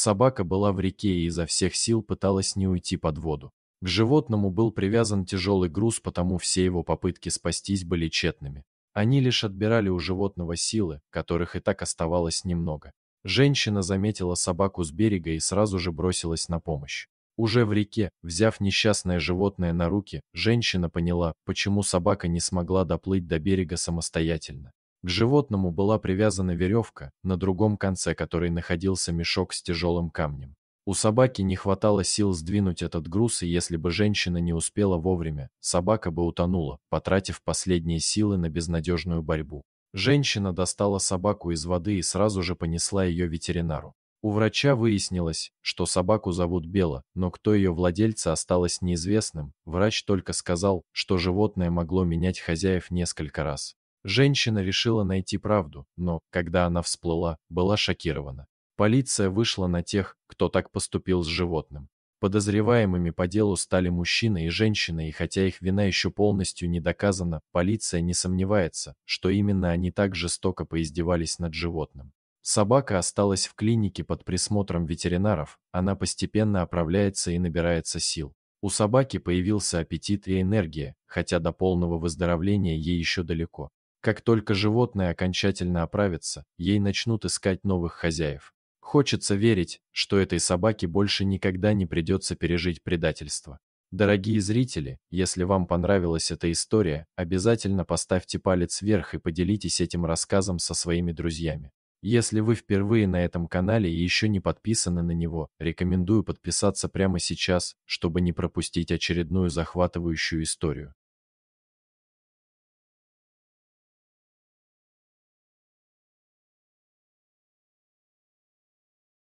Собака была в реке и изо всех сил пыталась не уйти под воду. К животному был привязан тяжелый груз, потому все его попытки спастись были тщетными. Они лишь отбирали у животного силы, которых и так оставалось немного. Женщина заметила собаку с берега и сразу же бросилась на помощь. Уже в реке, взяв несчастное животное на руки, женщина поняла, почему собака не смогла доплыть до берега самостоятельно. К животному была привязана веревка, на другом конце которой находился мешок с тяжелым камнем. У собаки не хватало сил сдвинуть этот груз, и если бы женщина не успела вовремя, собака бы утонула, потратив последние силы на безнадежную борьбу. Женщина достала собаку из воды и сразу же понесла ее ветеринару. У врача выяснилось, что собаку зовут Бела, но кто ее владельца осталось неизвестным. Врач только сказал, что животное могло менять хозяев несколько раз. Женщина решила найти правду, но, когда она всплыла, была шокирована. Полиция вышла на тех, кто так поступил с животным. Подозреваемыми по делу стали мужчина и женщина, и хотя их вина еще полностью не доказана, полиция не сомневается, что именно они так жестоко поиздевались над животным. Собака осталась в клинике под присмотром ветеринаров, она постепенно оправляется и набирается сил. У собаки появился аппетит и энергия, хотя до полного выздоровления ей еще далеко. Как только животное окончательно оправится, ей начнут искать новых хозяев. Хочется верить, что этой собаке больше никогда не придется пережить предательство. Дорогие зрители, если вам понравилась эта история, обязательно поставьте палец вверх и поделитесь этим рассказом со своими друзьями. Если вы впервые на этом канале и еще не подписаны на него, рекомендую подписаться прямо сейчас, чтобы не пропустить очередную захватывающую историю.